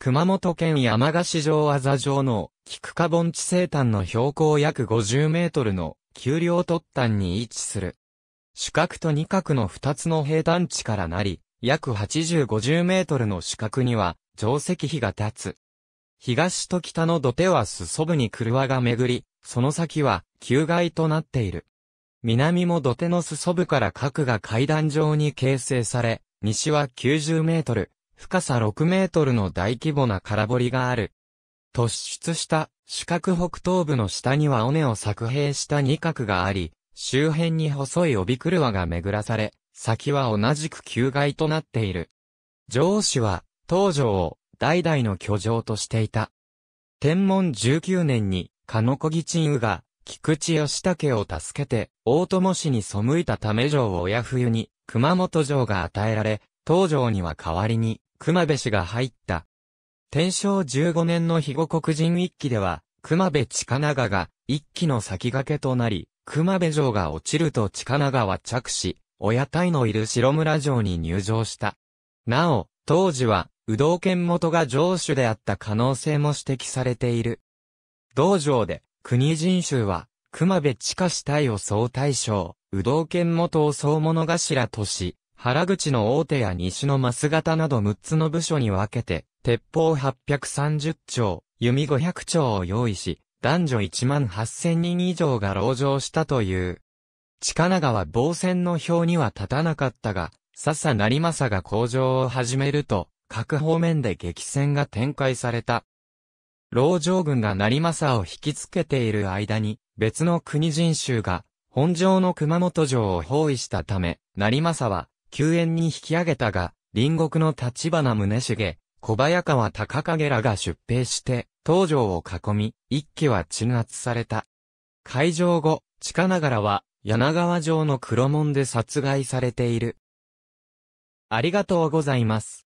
熊本県山賀市城あざ城の菊花盆地西端の標高約50メートルの丘陵突端に位置する。主角と二角の二つの平坦地からなり、約8050メートルの主角には定石碑が立つ。東と北の土手は裾部に車が巡り、その先は旧街となっている。南も土手の裾部から角が階段状に形成され、西は90メートル、深さ6メートルの大規模な空堀がある。突出した四角北東部の下には尾根を作兵した二角があり、周辺に細い帯車が巡らされ、先は同じく旧街となっている。上司は、東城を代々の居城としていた。天文19年に、こぎち鎮うが、菊池義武を助けて、大友氏に背いたため城を親冬に、熊本城が与えられ、東城には代わりに、熊部氏が入った。天正15年の肥後国人一揆では、熊部近長が一揆の先駆けとなり、熊部城が落ちると近長は着し、親体のいる白村城に入城した。なお、当時は、有道剣元が城主であった可能性も指摘されている。道場で、国人衆は、熊部地下死体を総大将、有道剣元を総物頭とし、原口の大手や西の増型など6つの部署に分けて、鉄砲830丁、弓500丁を用意し、男女1万8000人以上が籠城したという。近長は防戦の表には立たなかったが、笹成政が工場を始めると、各方面で激戦が展開された。牢城軍が成政を引きつけている間に、別の国人衆が、本城の熊本城を包囲したため、成政は、救援に引き上げたが、隣国の立花宗茂、小早川高影らが出兵して、東条を囲み、一騎は鎮圧された。会場後、近ながらは、柳川城の黒門で殺害されている。ありがとうございます。